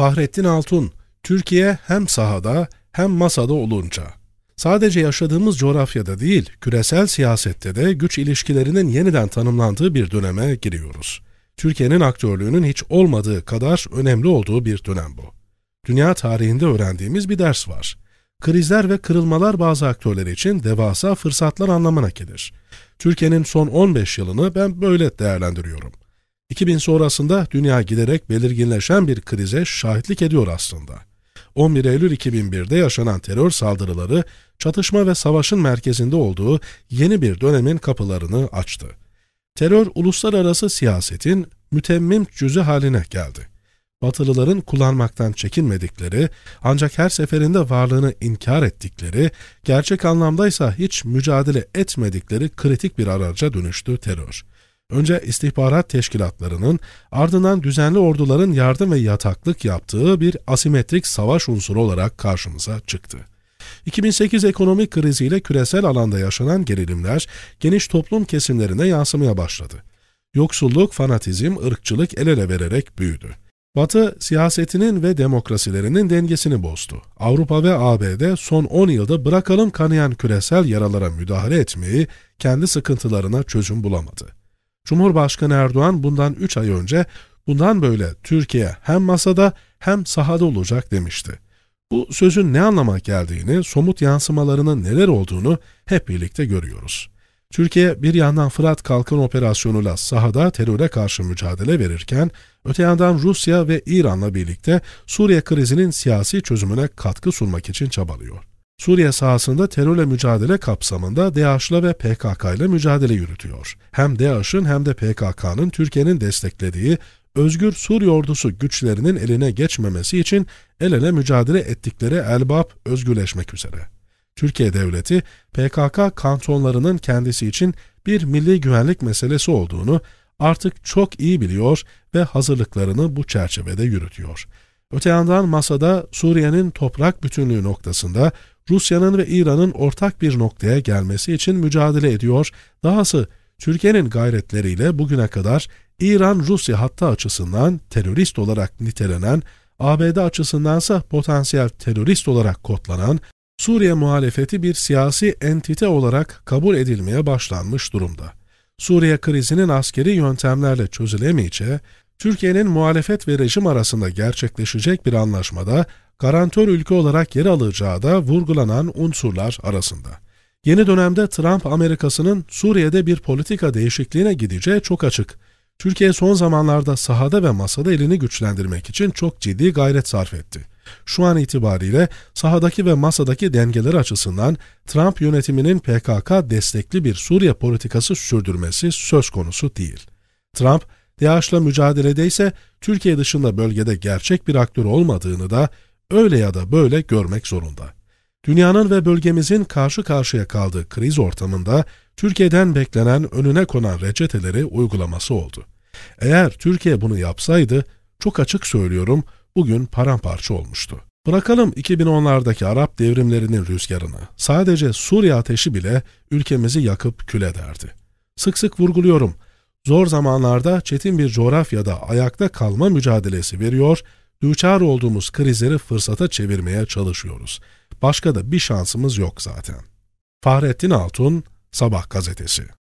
Fahrettin Altun, Türkiye hem sahada hem masada olunca sadece yaşadığımız coğrafyada değil, küresel siyasette de güç ilişkilerinin yeniden tanımlandığı bir döneme giriyoruz. Türkiye'nin aktörlüğünün hiç olmadığı kadar önemli olduğu bir dönem bu. Dünya tarihinde öğrendiğimiz bir ders var. Krizler ve kırılmalar bazı aktörler için devasa fırsatlar anlamına gelir. Türkiye'nin son 15 yılını ben böyle değerlendiriyorum. 2000 sonrasında dünya giderek belirginleşen bir krize şahitlik ediyor aslında. 11 Eylül 2001'de yaşanan terör saldırıları çatışma ve savaşın merkezinde olduğu yeni bir dönemin kapılarını açtı. Terör uluslararası siyasetin mütemmim cüzü haline geldi. Batılıların kullanmaktan çekinmedikleri ancak her seferinde varlığını inkar ettikleri, gerçek anlamdaysa hiç mücadele etmedikleri kritik bir araca dönüştü terör. Önce istihbarat teşkilatlarının ardından düzenli orduların yardım ve yataklık yaptığı bir asimetrik savaş unsuru olarak karşımıza çıktı. 2008 ekonomik kriziyle küresel alanda yaşanan gerilimler geniş toplum kesimlerine yansımaya başladı. Yoksulluk, fanatizm, ırkçılık el ele vererek büyüdü. Batı siyasetinin ve demokrasilerinin dengesini bozdu. Avrupa ve ABD son 10 yılda bırakalım kanayan küresel yaralara müdahale etmeyi kendi sıkıntılarına çözüm bulamadı. Cumhurbaşkanı Erdoğan bundan 3 ay önce bundan böyle Türkiye hem masada hem sahada olacak demişti. Bu sözün ne anlama geldiğini, somut yansımalarının neler olduğunu hep birlikte görüyoruz. Türkiye bir yandan Fırat kalkın operasyonuyla sahada teröre karşı mücadele verirken, öte yandan Rusya ve İran'la birlikte Suriye krizinin siyasi çözümüne katkı sunmak için çabalıyor. Suriye sahasında terörle mücadele kapsamında DAEŞ'la ve PKK ile mücadele yürütüyor. Hem DAEŞ'ın hem de PKK'nın Türkiye'nin desteklediği Özgür Suriye ordusu güçlerinin eline geçmemesi için el ele mücadele ettikleri Elbap özgürleşmek üzere. Türkiye devleti PKK kantonlarının kendisi için bir milli güvenlik meselesi olduğunu artık çok iyi biliyor ve hazırlıklarını bu çerçevede yürütüyor. Öte yandan masada Suriye'nin toprak bütünlüğü noktasında Rusya'nın ve İran'ın ortak bir noktaya gelmesi için mücadele ediyor. Dahası Türkiye'nin gayretleriyle bugüne kadar İran-Rusya hatta açısından terörist olarak nitelenen, ABD açısındansa potansiyel terörist olarak kodlanan Suriye muhalefeti bir siyasi entite olarak kabul edilmeye başlanmış durumda. Suriye krizinin askeri yöntemlerle çözülemeyeceği, Türkiye'nin muhalefet ve rejim arasında gerçekleşecek bir anlaşmada garantör ülke olarak yer alacağı da vurgulanan unsurlar arasında. Yeni dönemde Trump Amerika'sının Suriye'de bir politika değişikliğine gideceği çok açık. Türkiye son zamanlarda sahada ve masada elini güçlendirmek için çok ciddi gayret sarf etti. Şu an itibariyle sahadaki ve masadaki dengeler açısından Trump yönetiminin PKK destekli bir Suriye politikası sürdürmesi söz konusu değil. Trump, DAEŞ'la mücadelede ise Türkiye dışında bölgede gerçek bir aktör olmadığını da öyle ya da böyle görmek zorunda. Dünyanın ve bölgemizin karşı karşıya kaldığı kriz ortamında Türkiye'den beklenen önüne konan reçeteleri uygulaması oldu. Eğer Türkiye bunu yapsaydı, çok açık söylüyorum, bugün paramparça olmuştu. Bırakalım 2010'lardaki Arap devrimlerinin rüzgarını. Sadece Suriye ateşi bile ülkemizi yakıp kül ederdi. Sık sık vurguluyorum. Zor zamanlarda çetin bir coğrafyada ayakta kalma mücadelesi veriyor Düçar olduğumuz krizleri fırsata çevirmeye çalışıyoruz. Başka da bir şansımız yok zaten. Fahrettin Altun, Sabah Gazetesi